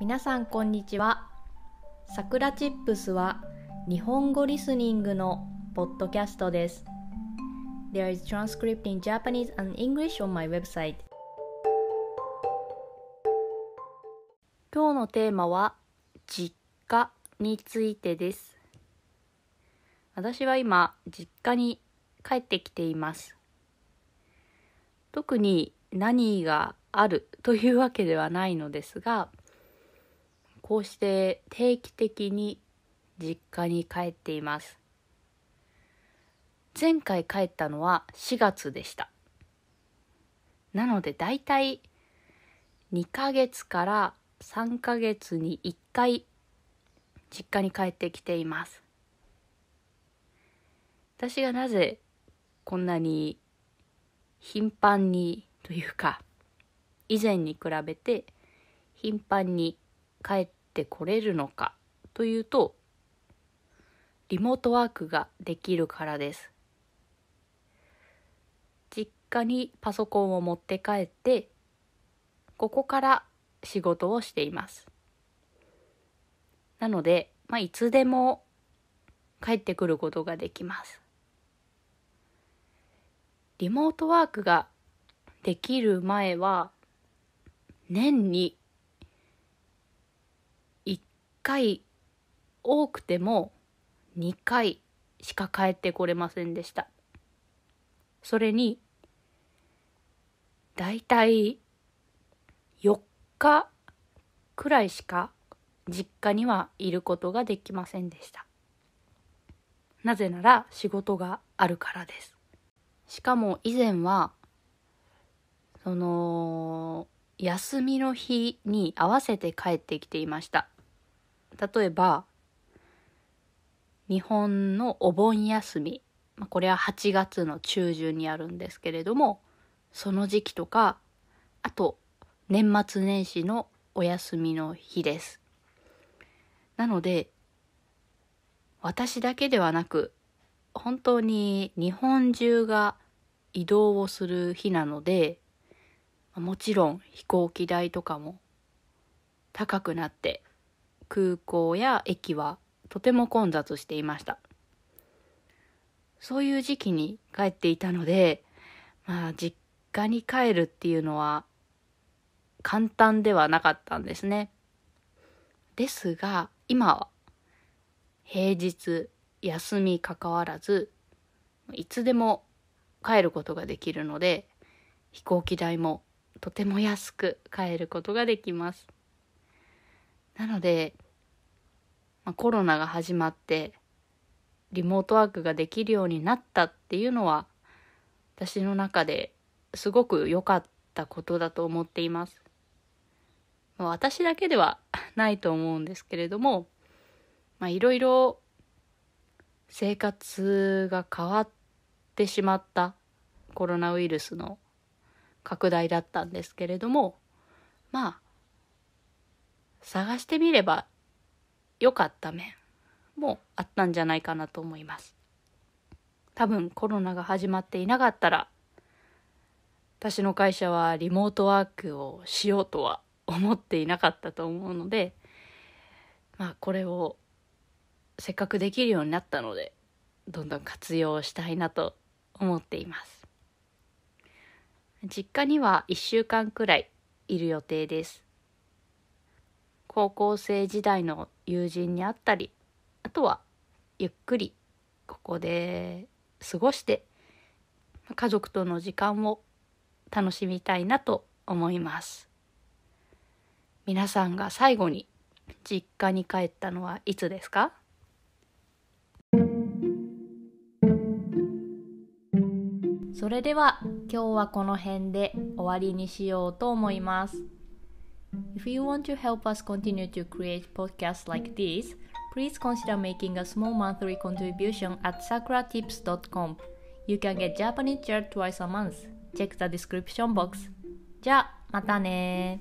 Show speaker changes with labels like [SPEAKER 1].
[SPEAKER 1] 皆さんこんにちは。さくらチップスは日本語リスニングのポッドキャストです。There is transcript in Japanese and English on my website. 今日のテーマは実家についてです。私は今実家に帰ってきています。特に何があるというわけではないのですがこうして定期的に実家に帰っています前回帰ったのは4月でしたなのでだいたい2ヶ月から3ヶ月に1回実家に帰ってきています私がなぜこんなに頻繁にというか以前に比べて頻繁に帰ってこれるのかというとリモートワークができるからです実家にパソコンを持って帰ってここから仕事をしていますなので、まあ、いつでも帰ってくることができますリモートワークができる前は年に回多くても2回しか帰ってこれませんでしたそれにだいたい4日くらいしか実家にはいることができませんでしたなぜなら仕事があるからですしかも以前はその休みの日に合わせて帰ってきていました例えば、日本のお盆休み、まあ、これは8月の中旬にあるんですけれども、その時期とか、あと、年末年始のお休みの日です。なので、私だけではなく、本当に日本中が移動をする日なので、もちろん飛行機代とかも高くなって空港や駅はとても混雑していましたそういう時期に帰っていたのでまあ実家に帰るっていうのは簡単ではなかったんですねですが今は平日休みかかわらずいつでも帰ることができるので飛行機代もとても安く帰ることができますなので、まあ、コロナが始まってリモートワークができるようになったっていうのは私の中ですごく良かったことだと思っています。まあ、私だけでは ないと思うんですけれどもいろいろ生活が変わってしまったコロナウイルスの拡大だったんですけれどもまあ探してみれば良かった面もあったんじゃないかなと思います多分コロナが始まっていなかったら私の会社はリモートワークをしようとは思っていなかったと思うのでまあこれをせっかくできるようになったのでどんどん活用したいなと思っています実家には1週間くらいいる予定です高校生時代の友人に会ったりあとはゆっくりここで過ごして家族との時間を楽しみたいなと思います皆さんが最後に実家に帰ったのはいつですかそれでは今日はこの辺で終わりにしようと思います。you want to help us continue to create podcasts like this, please consider making a small monthly contribution at sakuratips.com. You can get Japanese chair twice a month. Check the description box. じゃあ、またね